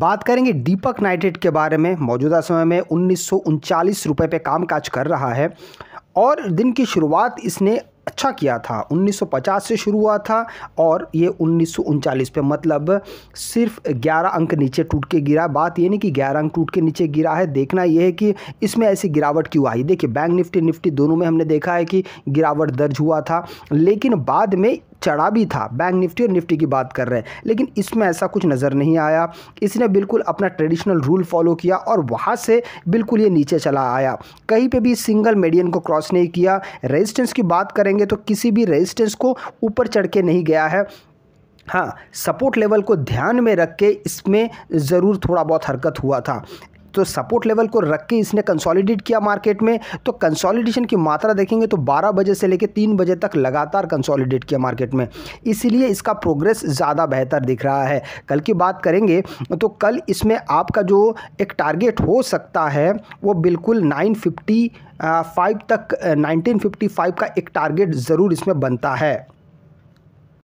बात करेंगे दीपक नाइट्रेट के बारे में मौजूदा समय में उन्नीस रुपए पे कामकाज कर रहा है और दिन की शुरुआत इसने अच्छा किया था 1950 से शुरू हुआ था और ये उन्नीस पे मतलब सिर्फ 11 अंक नीचे टूट के गिरा बात ये नहीं कि 11 अंक टूट के नीचे गिरा है देखना ये है कि इसमें ऐसी गिरावट क्यों आई देखिए बैंक निफ्टी निफ्टी दोनों में हमने देखा है कि गिरावट दर्ज हुआ था लेकिन बाद में चढ़ा भी था बैंक निफ्टी और निफ्टी की बात कर रहे हैं लेकिन इसमें ऐसा कुछ नज़र नहीं आया इसने बिल्कुल अपना ट्रेडिशनल रूल फॉलो किया और वहाँ से बिल्कुल ये नीचे चला आया कहीं पे भी सिंगल मेडियन को क्रॉस नहीं किया रेजिस्टेंस की बात करेंगे तो किसी भी रेजिस्टेंस को ऊपर चढ़ के नहीं गया है हाँ सपोर्ट लेवल को ध्यान में रख के इसमें ज़रूर थोड़ा बहुत हरकत हुआ था तो सपोर्ट लेवल को रख के इसने कंसोलिडेट किया मार्केट में तो कंसॉलिडेशन की मात्रा देखेंगे तो बारह बजे से लेकर तीन बजे तक लगातार कंसोलिडेट किया मार्केट में इसीलिए इसका प्रोग्रेस ज़्यादा बेहतर दिख रहा है कल की बात करेंगे तो कल इसमें आपका जो एक टारगेट हो सकता है वो बिल्कुल नाइन फिफ्टी फाइव तक नाइनटीन फिफ्टी फाइव का एक टारगेट ज़रूर इसमें बनता है